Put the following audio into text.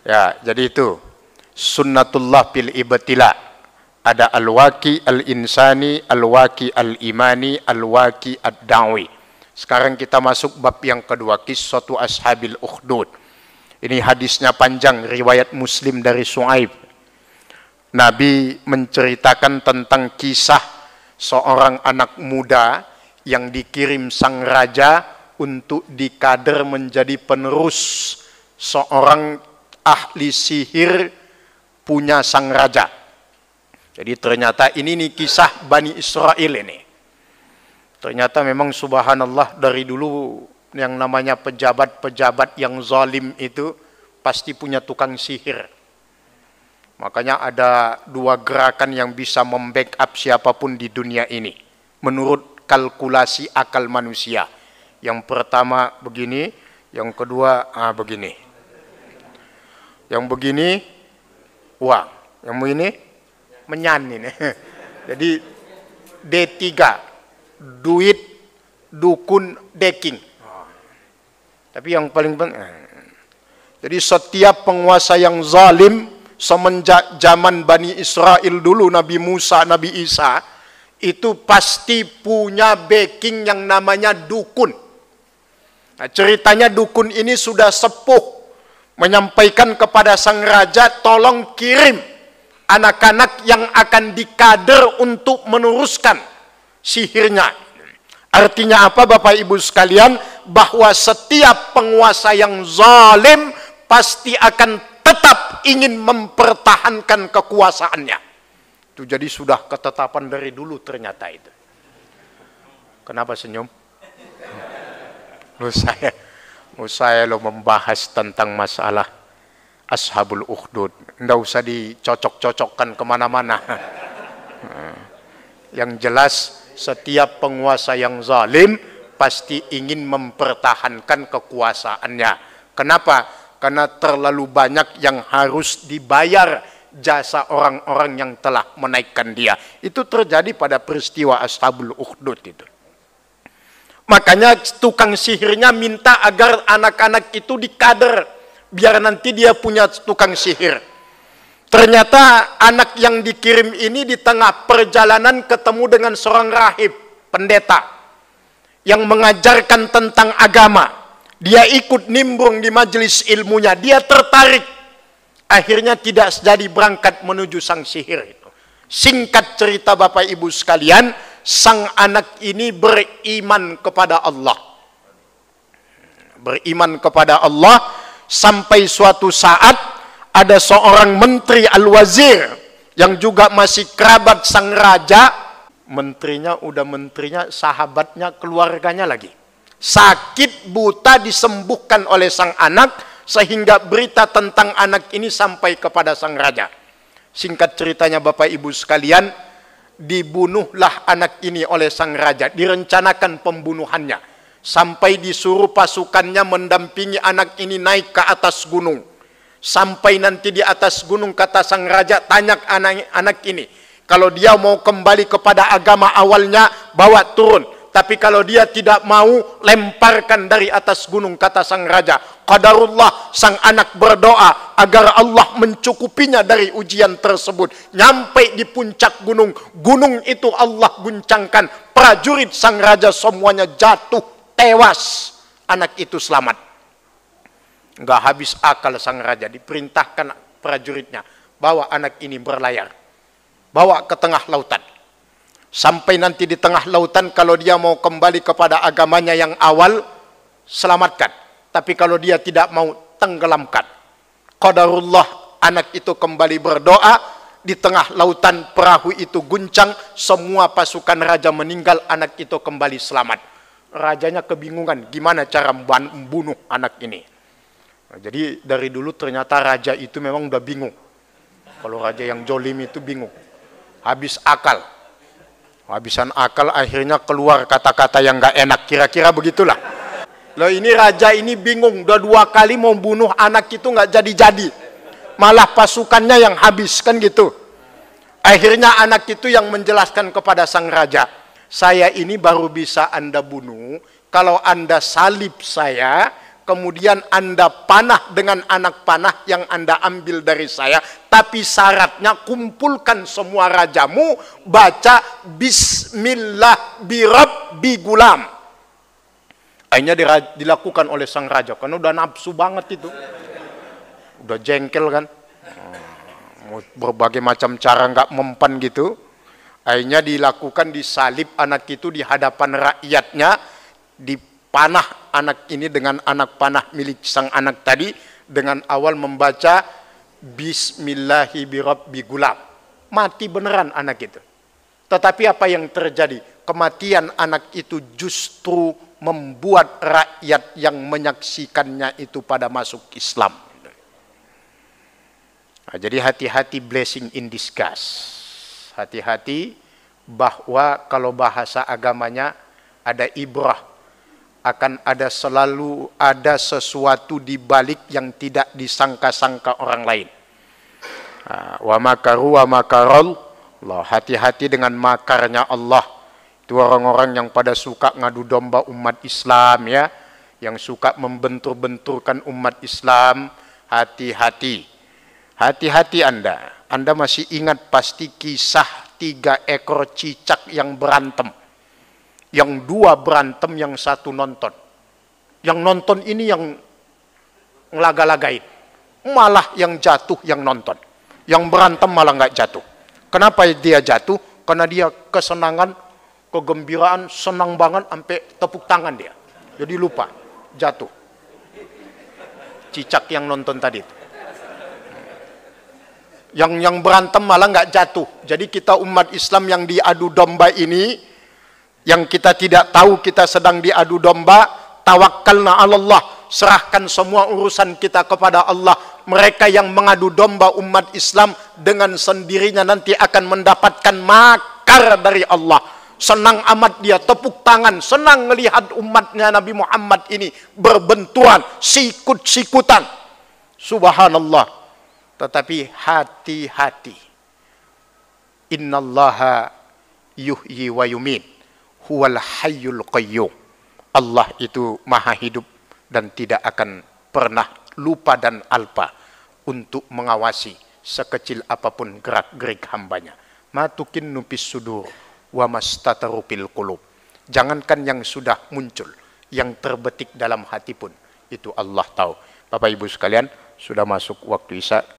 Ya, jadi itu sunnatullah bil ibtila. Ada al-waqi al-insani, al-waqi al-imani, al-waqi ad-dawi. Sekarang kita masuk bab yang kedua, kisatu ashabil ukhdud. Ini hadisnya panjang, riwayat Muslim dari Su'aib. Nabi menceritakan tentang kisah seorang anak muda yang dikirim sang raja untuk dikader menjadi penerus seorang ahli sihir punya sang raja. Jadi ternyata ini nih kisah Bani Israel ini. Ternyata memang subhanallah dari dulu yang namanya pejabat-pejabat yang zalim itu pasti punya tukang sihir. Makanya ada dua gerakan yang bisa membackup siapapun di dunia ini. Menurut kalkulasi akal manusia. Yang pertama begini, yang kedua ah, begini. Yang begini uang, yang begini menyanyi nih. Jadi D3 duit dukun deking. Tapi yang paling penting jadi setiap penguasa yang zalim semenjak zaman Bani Israel dulu Nabi Musa, Nabi Isa itu pasti punya backing yang namanya dukun. Nah, ceritanya dukun ini sudah sepuh menyampaikan kepada sang raja tolong kirim anak-anak yang akan dikader untuk meneruskan sihirnya. Artinya apa Bapak Ibu sekalian? Bahwa setiap penguasa yang zalim pasti akan tetap ingin mempertahankan kekuasaannya. Itu jadi sudah ketetapan dari dulu ternyata itu. Kenapa senyum? Lu saya usai oh, lo membahas tentang masalah ashabul ukhdud. Nggak usah dicocok-cocokkan kemana-mana. yang jelas setiap penguasa yang zalim pasti ingin mempertahankan kekuasaannya. Kenapa? Karena terlalu banyak yang harus dibayar jasa orang-orang yang telah menaikkan dia. Itu terjadi pada peristiwa Ashabul Ukhdud itu. Makanya tukang sihirnya minta agar anak-anak itu dikader biar nanti dia punya tukang sihir. Ternyata anak yang dikirim ini di tengah perjalanan ketemu dengan seorang rahib, pendeta yang mengajarkan tentang agama. Dia ikut nimbrung di majelis ilmunya, dia tertarik. Akhirnya tidak jadi berangkat menuju sang sihir itu. Singkat cerita Bapak Ibu sekalian, sang anak ini beriman kepada Allah. Beriman kepada Allah sampai suatu saat ada seorang menteri Al-Wazir yang juga masih kerabat sang raja. Menterinya udah menterinya, sahabatnya, keluarganya lagi. Sakit buta disembuhkan oleh sang anak sehingga berita tentang anak ini sampai kepada sang raja. Singkat ceritanya Bapak Ibu sekalian, dibunuhlah anak ini oleh sang raja, direncanakan pembunuhannya. Sampai disuruh pasukannya mendampingi anak ini naik ke atas gunung. Sampai nanti di atas gunung kata sang raja, tanya anak, anak ini. Kalau dia mau kembali kepada agama awalnya, bawa turun. Tapi kalau dia tidak mau, lemparkan dari atas gunung, kata sang raja. Qadarullah, sang anak berdoa agar Allah mencukupinya dari ujian tersebut. Nyampe di puncak gunung, gunung itu Allah guncangkan. Prajurit sang raja semuanya jatuh, tewas. Anak itu selamat. Enggak habis akal sang raja, diperintahkan prajuritnya. Bawa anak ini berlayar. Bawa ke tengah lautan Sampai nanti di tengah lautan kalau dia mau kembali kepada agamanya yang awal, selamatkan. Tapi kalau dia tidak mau, tenggelamkan. Qadarullah anak itu kembali berdoa, di tengah lautan perahu itu guncang, semua pasukan raja meninggal, anak itu kembali selamat. Rajanya kebingungan, gimana cara membunuh anak ini. Nah, jadi dari dulu ternyata raja itu memang udah bingung. Kalau raja yang jolim itu bingung. Habis akal. Habisan akal akhirnya keluar kata-kata yang gak enak. Kira-kira begitulah. Loh ini raja ini bingung. Udah dua kali mau bunuh anak itu gak jadi-jadi. Malah pasukannya yang habis. Kan gitu. Akhirnya anak itu yang menjelaskan kepada sang raja. Saya ini baru bisa Anda bunuh. Kalau Anda salib saya, kemudian Anda panah dengan anak panah yang Anda ambil dari saya, tapi syaratnya kumpulkan semua rajamu, baca bismillah birab bigulam. Akhirnya dilakukan oleh sang raja, karena udah nafsu banget itu. Udah jengkel kan. Hmm, berbagai macam cara nggak mempan gitu. Akhirnya dilakukan disalib anak itu di hadapan rakyatnya, di panah anak ini dengan anak panah milik sang anak tadi dengan awal membaca Bismillahirrahmanirrahim. Mati beneran anak itu. Tetapi apa yang terjadi? Kematian anak itu justru membuat rakyat yang menyaksikannya itu pada masuk Islam. Nah, jadi hati-hati blessing in disguise. Hati-hati bahwa kalau bahasa agamanya ada ibrah akan ada selalu ada sesuatu di balik yang tidak disangka-sangka orang lain. Ah, wa makaru wa makarol. loh hati-hati dengan makarnya Allah. Itu orang-orang yang pada suka ngadu domba umat Islam ya, yang suka membentur-benturkan umat Islam, hati-hati. Hati-hati Anda. Anda masih ingat pasti kisah tiga ekor cicak yang berantem yang dua berantem, yang satu nonton. Yang nonton ini yang ngelaga-lagain. Malah yang jatuh yang nonton. Yang berantem malah nggak jatuh. Kenapa dia jatuh? Karena dia kesenangan, kegembiraan, senang banget sampai tepuk tangan dia. Jadi lupa, jatuh. Cicak yang nonton tadi itu yang yang berantem malah nggak jatuh. Jadi kita umat Islam yang diadu domba ini yang kita tidak tahu kita sedang diadu domba, tawakkalna Allah, serahkan semua urusan kita kepada Allah. Mereka yang mengadu domba umat Islam dengan sendirinya nanti akan mendapatkan makar dari Allah. Senang amat dia tepuk tangan, senang melihat umatnya Nabi Muhammad ini berbenturan, sikut-sikutan. Subhanallah. Tetapi hati-hati. Innallaha yuhyi wa yumin huwal hayyul qayyum. Allah itu maha hidup dan tidak akan pernah lupa dan alpa untuk mengawasi sekecil apapun gerak-gerik hambanya. Matukin nupis sudur wa mastatarupil kulub. Jangankan yang sudah muncul, yang terbetik dalam hati pun itu Allah tahu. Bapak Ibu sekalian, sudah masuk waktu Isya.